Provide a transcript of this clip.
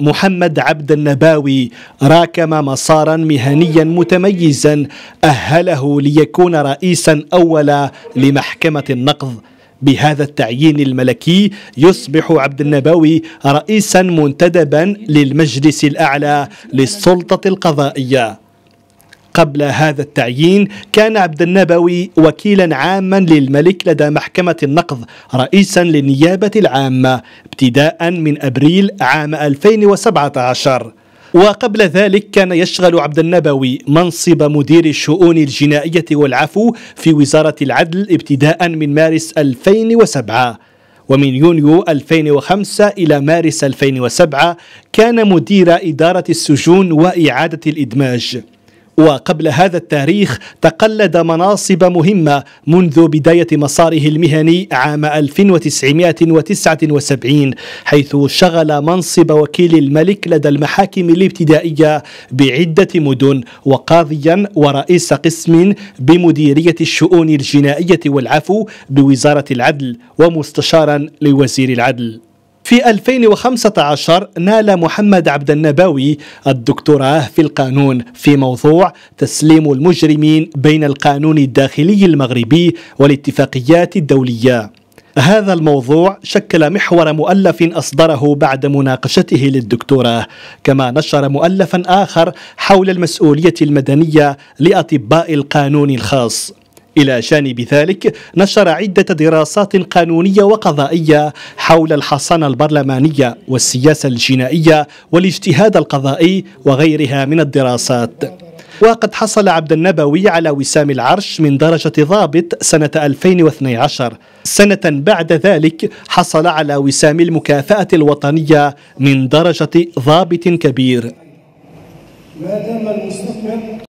محمد عبد النباوي راكم مسارا مهنيا متميزا أهله ليكون رئيسا أولا لمحكمة النقض بهذا التعيين الملكي يصبح عبد النباوي رئيسا منتدبا للمجلس الأعلى للسلطة القضائية قبل هذا التعيين كان عبد النبوي وكيلا عاما للملك لدى محكمة النقض رئيسا للنيابة العامة ابتداء من أبريل عام 2017 وقبل ذلك كان يشغل عبد النبوي منصب مدير الشؤون الجنائية والعفو في وزارة العدل ابتداء من مارس 2007 ومن يونيو 2005 إلى مارس 2007 كان مدير إدارة السجون وإعادة الإدماج وقبل هذا التاريخ تقلد مناصب مهمة منذ بداية مساره المهني عام 1979 حيث شغل منصب وكيل الملك لدى المحاكم الابتدائية بعدة مدن وقاضيا ورئيس قسم بمديرية الشؤون الجنائية والعفو بوزارة العدل ومستشارا لوزير العدل في 2015 نال محمد عبد النباوي الدكتوراه في القانون في موضوع تسليم المجرمين بين القانون الداخلي المغربي والاتفاقيات الدوليه هذا الموضوع شكل محور مؤلف أصدره بعد مناقشته للدكتوراه كما نشر مؤلفا آخر حول المسؤولية المدنية لأطباء القانون الخاص إلى جانب ذلك نشر عدة دراسات قانونية وقضائية حول الحصانة البرلمانية والسياسة الجنائية والاجتهاد القضائي وغيرها من الدراسات وقد حصل عبد النبوي على وسام العرش من درجة ضابط سنة 2012 سنة بعد ذلك حصل على وسام المكافأة الوطنية من درجة ضابط كبير ما دام المستثمر